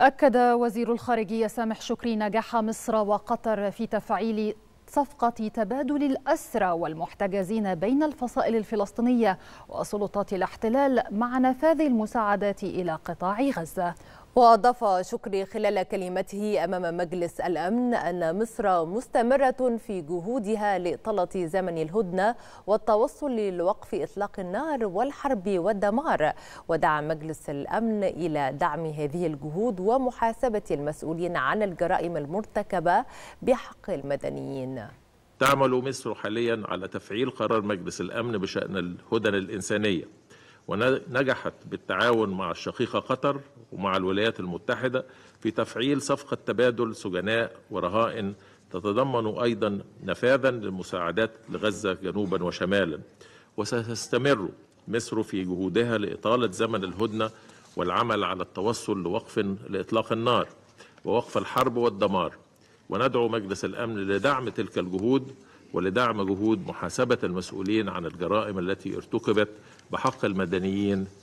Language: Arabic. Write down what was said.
أكد وزير الخارجية سامح شكري نجاح مصر وقطر في تفعيل صفقة تبادل الأسرى والمحتجزين بين الفصائل الفلسطينية وسلطات الاحتلال مع نفاذ المساعدات إلى قطاع غزة وأضاف شكري خلال كلمته أمام مجلس الأمن أن مصر مستمرة في جهودها لإطالة زمن الهدنة والتوصل لوقف إطلاق النار والحرب والدمار ودعا مجلس الأمن إلى دعم هذه الجهود ومحاسبة المسؤولين عن الجرائم المرتكبة بحق المدنيين تعمل مصر حاليا على تفعيل قرار مجلس الأمن بشأن الهدن الإنسانية ونجحت بالتعاون مع الشقيقة قطر ومع الولايات المتحدة في تفعيل صفقة تبادل سجناء ورهائن تتضمن أيضا نفاذا للمساعدات لغزة جنوبا وشمالا وستستمر مصر في جهودها لإطالة زمن الهدنة والعمل على التوصل لوقف لإطلاق النار ووقف الحرب والدمار وندعو مجلس الأمن لدعم تلك الجهود ولدعم جهود محاسبة المسؤولين عن الجرائم التي ارتكبت بحق المدنيين